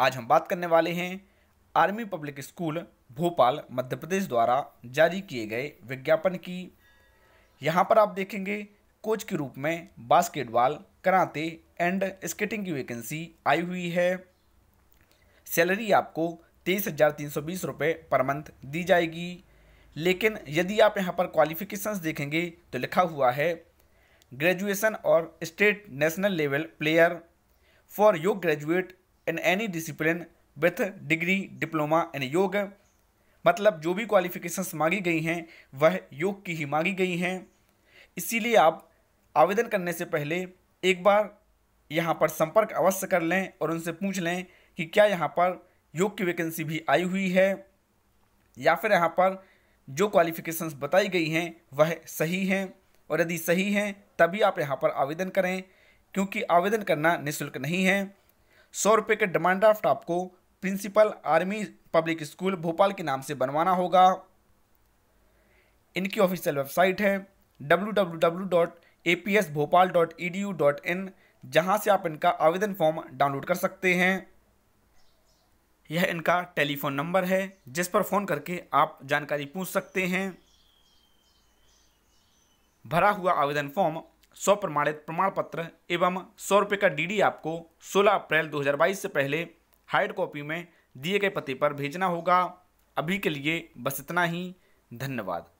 आज हम बात करने वाले हैं army public school Bhopal Madhya Pradesh द्वारा जारी किए गए विज्ञापन की यहाँ पर आप देखेंगे कोच के रूप में बास्केटबॉल कराते एंड स्केटिंग की वैकेंसी आई हुई है सैलरी आपको तेईस हज़ार तीन सौ बीस रुपये पर मंथ दी जाएगी लेकिन यदि आप यहाँ पर क्वालिफिकेशंस देखेंगे तो लिखा हुआ है ग्रेजुएशन और state national level player for your graduate in any discipline with degree diploma in yoga मतलब जो भी क्वालिफिकेशंस मांगी गई हैं वह योग की ही मांगी गई हैं इसीलिए आप आवेदन करने से पहले एक बार यहाँ पर संपर्क अवश्य कर लें और उनसे पूछ लें कि क्या यहाँ पर योग की वैकेंसी भी आई हुई है या फिर यहाँ पर जो क्वालिफिकेशंस बताई गई हैं वह सही हैं और यदि सही हैं तभी आप यहाँ पर आवेदन करें क्योंकि आवेदन करना निःशुल्क नहीं है सौ रुपये के डिमांड ड्राफ्ट आपको principal army public school Bhopal के नाम से बनवाना होगा इनकी ऑफिशियल वेबसाइट है www.apsbhopal.edu.in जहां से आप इनका आवेदन फॉर्म डाउनलोड कर सकते हैं यह इनका टेलीफोन नंबर है जिस पर फ़ोन करके आप जानकारी पूछ सकते हैं भरा हुआ आवेदन फॉर्म सौ प्रमाणित प्रमाण पत्र एवं सौ रुपये का डीडी आपको 16 अप्रैल 2022 से पहले हार्ड कॉपी में दिए गए पते पर भेजना होगा अभी के लिए बस इतना ही धन्यवाद